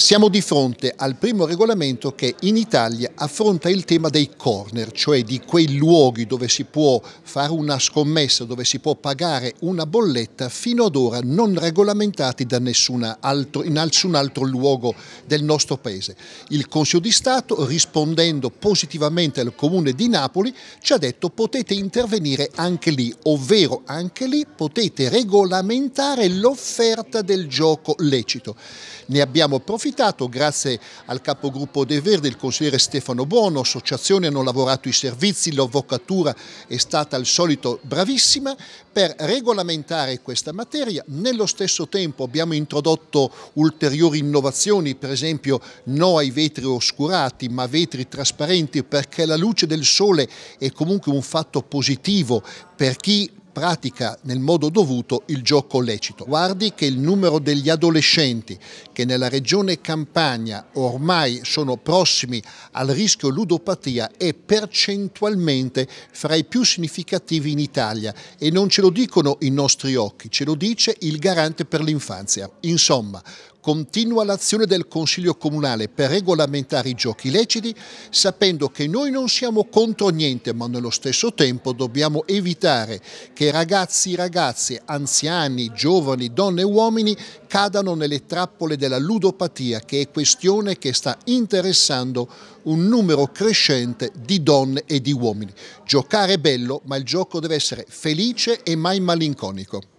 Siamo di fronte al primo regolamento che in Italia affronta il tema dei corner, cioè di quei luoghi dove si può fare una scommessa, dove si può pagare una bolletta, fino ad ora non regolamentati altro, in nessun altro luogo del nostro paese. Il Consiglio di Stato, rispondendo positivamente al Comune di Napoli, ci ha detto potete intervenire anche lì, ovvero anche lì potete regolamentare l'offerta del gioco lecito. Ne abbiamo approfittato approfittato, grazie al capogruppo De Verde, il consigliere Stefano Buono, associazioni hanno lavorato i servizi, l'avvocatura è stata al solito bravissima per regolamentare questa materia. Nello stesso tempo abbiamo introdotto ulteriori innovazioni, per esempio no ai vetri oscurati ma vetri trasparenti perché la luce del sole è comunque un fatto positivo per chi pratica nel modo dovuto il gioco lecito. Guardi che il numero degli adolescenti che nella regione Campania ormai sono prossimi al rischio ludopatia è percentualmente fra i più significativi in Italia e non ce lo dicono i nostri occhi, ce lo dice il garante per l'infanzia. Insomma, Continua l'azione del Consiglio Comunale per regolamentare i giochi leciti, sapendo che noi non siamo contro niente, ma nello stesso tempo dobbiamo evitare che ragazzi, ragazze, anziani, giovani, donne e uomini cadano nelle trappole della ludopatia, che è questione che sta interessando un numero crescente di donne e di uomini. Giocare è bello, ma il gioco deve essere felice e mai malinconico.